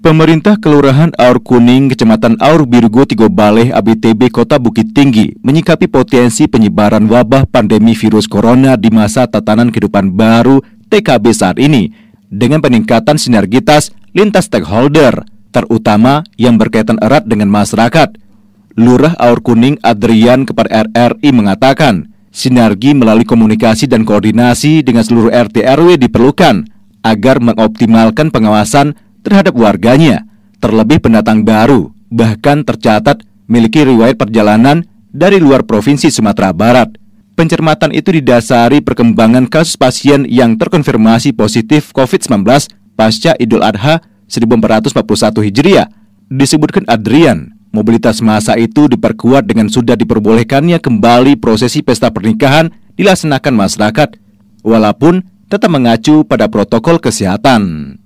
Pemerintah Kelurahan Aur Kuning, Kecamatan Aur Birgo, Tigo Baleh, ABTB, Kota Bukit Tinggi menyikapi potensi penyebaran wabah pandemi virus corona di masa tatanan kehidupan baru TKB saat ini dengan peningkatan sinergitas lintas stakeholder, terutama yang berkaitan erat dengan masyarakat. Lurah Aur Kuning Adrian kepada RRI mengatakan, sinergi melalui komunikasi dan koordinasi dengan seluruh RT RW diperlukan agar mengoptimalkan pengawasan terhadap warganya, terlebih pendatang baru, bahkan tercatat memiliki riwayat perjalanan dari luar provinsi Sumatera Barat. Pencermatan itu didasari perkembangan kasus pasien yang terkonfirmasi positif COVID-19 pasca Idul Adha 1441 Hijriah. Disebutkan Adrian, mobilitas massa itu diperkuat dengan sudah diperbolehkannya kembali prosesi pesta pernikahan dilaksanakan masyarakat, walaupun tetap mengacu pada protokol kesehatan.